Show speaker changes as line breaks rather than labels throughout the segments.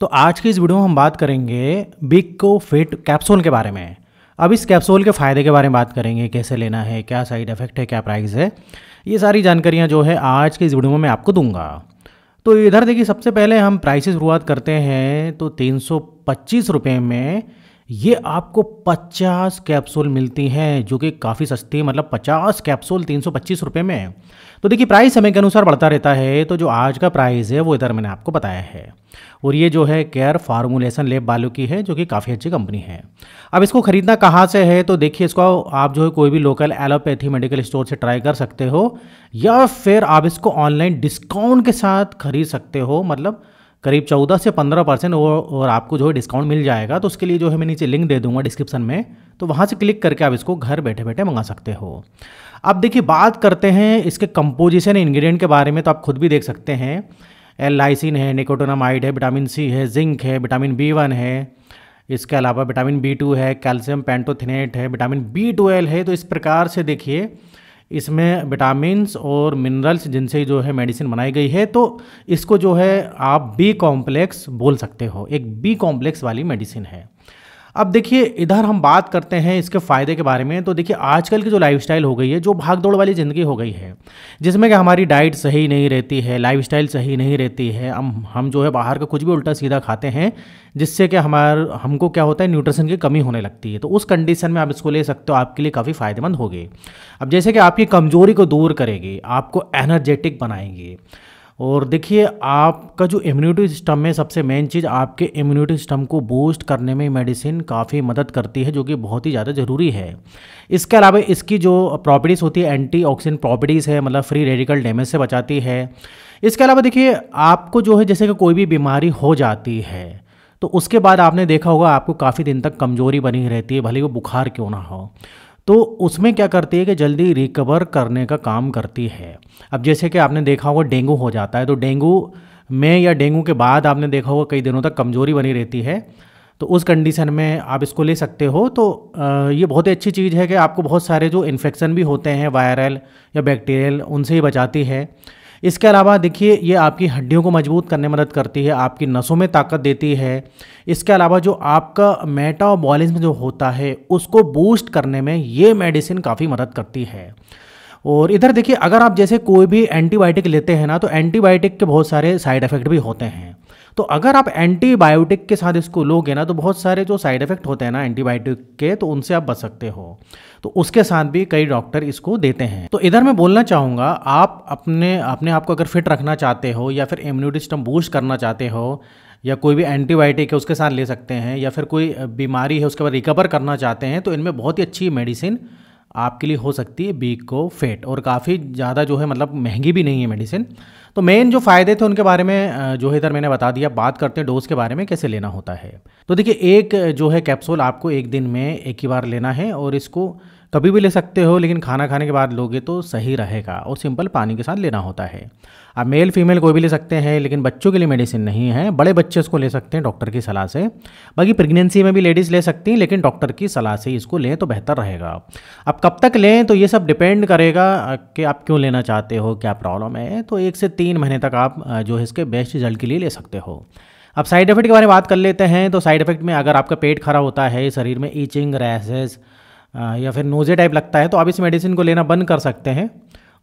तो आज की इस वीडियो में हम बात करेंगे बिग को फिट कैप्सूल के बारे में अब इस कैप्सूल के फ़ायदे के बारे में बात करेंगे कैसे लेना है क्या साइड इफ़ेक्ट है क्या प्राइस है ये सारी जानकारियाँ जो है आज के इस वीडियो में मैं आपको दूंगा तो इधर देखिए सबसे पहले हम प्राइसेस शुरुआत करते हैं तो तीन सौ में ये आपको 50 कैप्सूल मिलती हैं जो कि काफ़ी सस्ती है मतलब 50 कैप्सूल तीन सौ पच्चीस रुपये में है तो देखिए प्राइस समय के अनुसार बढ़ता रहता है तो जो आज का प्राइस है वो इधर मैंने आपको बताया है और ये जो है केयर फार्मूलेशन लेब बालू की है जो कि काफ़ी अच्छी कंपनी है अब इसको ख़रीदना कहाँ से है तो देखिए इसको आप जो है कोई भी लोकल एलोपैथी मेडिकल स्टोर से ट्राई कर सकते हो या फिर आप इसको ऑनलाइन डिस्काउंट के साथ खरीद सकते हो मतलब करीब चौदह से पंद्रह परसेंट और आपको जो है डिस्काउंट मिल जाएगा तो उसके लिए जो है मैं नीचे लिंक दे दूंगा डिस्क्रिप्शन में तो वहाँ से क्लिक करके आप इसको घर बैठे बैठे मंगा सकते हो अब देखिए बात करते हैं इसके कंपोजिशन इंग्रेडिएंट के बारे में तो आप खुद भी देख सकते हैं एल लाइसिन है निकोटोनामाइड है विटामिन सी है जिंक है विटामिन बी वन है इसके अलावा विटामिन बी टू है कैल्शियम पेंटोथिनेट है विटामिन बी ट्वेल्व है तो इस प्रकार से देखिए इसमें विटामिनस और मिनरल्स जिनसे जो है मेडिसिन बनाई गई है तो इसको जो है आप बी कॉम्प्लेक्स बोल सकते हो एक बी कॉम्प्लेक्स वाली मेडिसिन है अब देखिए इधर हम बात करते हैं इसके फ़ायदे के बारे में तो देखिए आजकल की जो लाइफस्टाइल हो गई है जो भाग दौड़ वाली ज़िंदगी हो गई है जिसमें कि हमारी डाइट सही नहीं रहती है लाइफस्टाइल सही नहीं रहती है हम हम जो है बाहर का कुछ भी उल्टा सीधा खाते हैं जिससे कि हमार हमको क्या होता है न्यूट्रिशन की कमी होने लगती है तो उस कंडीशन में आप इसको ले सकते हो आपके लिए काफ़ी फ़ायदेमंद होगी अब जैसे कि आपकी कमज़ोरी को दूर करेगी आपको एनर्जेटिक बनाएंगी और देखिए आपका जो इम्यूनिटी सिस्टम है सबसे मेन चीज़ आपके इम्यूनिटी सिस्टम को बूस्ट करने में मेडिसिन काफ़ी मदद करती है जो कि बहुत ही ज़्यादा ज़रूरी है इसके अलावा इसकी जो प्रॉपर्टीज़ होती है ऑक्सीडेंट प्रॉपर्टीज़ है मतलब फ्री रेडिकल डैमेज से बचाती है इसके अलावा देखिए आपको जो है जैसे कि कोई भी बीमारी हो जाती है तो उसके बाद आपने देखा होगा आपको काफ़ी दिन तक कमज़ोरी बनी रहती है भले वो बुखार क्यों ना हो तो उसमें क्या करती है कि जल्दी रिकवर करने का काम करती है अब जैसे कि आपने देखा होगा डेंगू हो जाता है तो डेंगू में या डेंगू के बाद आपने देखा होगा कई दिनों तक कमज़ोरी बनी रहती है तो उस कंडीशन में आप इसको ले सकते हो तो ये बहुत ही अच्छी चीज़ है कि आपको बहुत सारे जो इन्फेक्शन भी होते हैं वायरल या बैक्टीरियल उनसे ही बचाती है इसके अलावा देखिए ये आपकी हड्डियों को मजबूत करने में मदद करती है आपकी नसों में ताकत देती है इसके अलावा जो आपका मेटाबॉलिज्म जो होता है उसको बूस्ट करने में ये मेडिसिन काफ़ी मदद करती है और इधर देखिए अगर आप जैसे कोई भी एंटीबायोटिक लेते हैं ना तो एंटीबायोटिक के बहुत सारे साइड इफ़ेक्ट भी होते हैं तो अगर आप एंटीबायोटिक के साथ इसको लोगे ना तो बहुत सारे जो साइड इफेक्ट होते हैं ना एंटीबायोटिक के तो उनसे आप बच सकते हो तो उसके साथ भी कई डॉक्टर इसको देते हैं तो इधर मैं बोलना चाहूँगा आप अपने अपने आप को अगर फिट रखना चाहते हो या फिर इम्यूनिटी सिस्टम बूस्ट करना चाहते हो या कोई भी एंटीबायोटिक है उसके साथ ले सकते हैं या फिर कोई बीमारी है उसके बाद रिकवर करना चाहते हैं तो इनमें बहुत ही अच्छी मेडिसिन आपके लिए हो सकती है बीक को फेट और काफ़ी ज़्यादा जो है मतलब महंगी भी नहीं है मेडिसिन तो मेन जो फ़ायदे थे उनके बारे में जो है इधर मैंने बता दिया बात करते हैं डोज के बारे में कैसे लेना होता है तो देखिए एक जो है कैप्सूल आपको एक दिन में एक ही बार लेना है और इसको कभी भी ले सकते हो लेकिन खाना खाने के बाद लोगे तो सही रहेगा और सिंपल पानी के साथ लेना होता है अब मेल फीमेल कोई भी ले सकते हैं लेकिन बच्चों के लिए मेडिसिन नहीं है बड़े बच्चे इसको ले सकते हैं डॉक्टर की सलाह से बाकी प्रेगनेंसी में भी लेडीज़ ले सकती हैं लेकिन डॉक्टर की सलाह से इसको लें तो बेहतर रहेगा अब कब तक लें तो ये सब डिपेंड करेगा कि आप क्यों लेना चाहते हो क्या प्रॉब्लम है तो एक से तीन महीने तक आप जो है इसके बेस्ट रिजल्ट के लिए ले सकते हो अब साइड इफेक्ट के बारे में बात कर लेते हैं तो साइड इफेक्ट में अगर आपका पेट खराब होता है शरीर में ईचिंग रैसेस या फिर नोज़े टाइप लगता है तो आप इस मेडिसिन को लेना बंद कर सकते हैं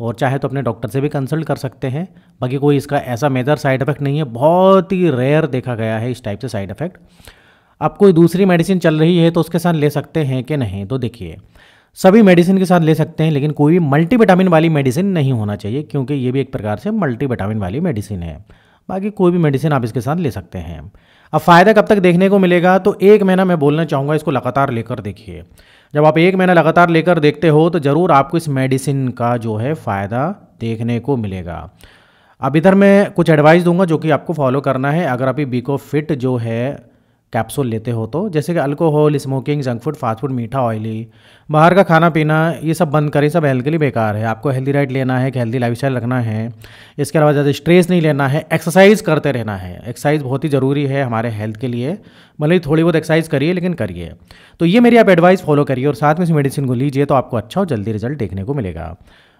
और चाहे तो अपने डॉक्टर से भी कंसल्ट कर सकते हैं बाकी कोई इसका ऐसा मेजर साइड इफेक्ट नहीं है बहुत ही रेयर देखा गया है इस टाइप से साइड इफेक्ट आप कोई दूसरी मेडिसिन चल रही है तो उसके साथ ले सकते हैं कि नहीं तो देखिए सभी मेडिसिन के साथ ले सकते हैं लेकिन कोई भी मल्टीविटामिन वाली मेडिसिन नहीं होना चाहिए क्योंकि ये भी एक प्रकार से मल्टीविटामिन वाली मेडिसिन है बाकी कोई भी मेडिसिन आप इसके साथ ले सकते हैं अब फ़ायदा कब तक देखने को मिलेगा तो एक महीना मैं बोलना चाहूँगा इसको लगातार लेकर देखिए जब आप एक महीना लगातार लेकर देखते हो तो ज़रूर आपको इस मेडिसिन का जो है फ़ायदा देखने को मिलेगा अब इधर मैं कुछ एडवाइस दूंगा जो कि आपको फॉलो करना है अगर आप ये बीको फिट जो है कैप्सूल लेते हो तो जैसे कि alcohol smoking junk food fast food मीठा ऑयली बाहर का खाना पीना ये सब बंद करें सब हेल्थ के लिए बेकार है आपको हेल्दी डाइट लेना है हेल्दी लाइफ स्टाइल रखना है इसके अलावा ज़्यादा स्ट्रेस नहीं लेना है एक्सरसाइज करते रहना है एक्सरसाइज बहुत ही ज़रूरी है हमारे हेल्थ के लिए भले ही थोड़ी बहुत एक्सरसाइज करिए लेकिन करिए तो ये मेरी आप एडवाइस फॉलो करिए और साथ में इस मेडिसिन को लीजिए तो आपको अच्छा और जल्दी रिजल्ट देखने को मिलेगा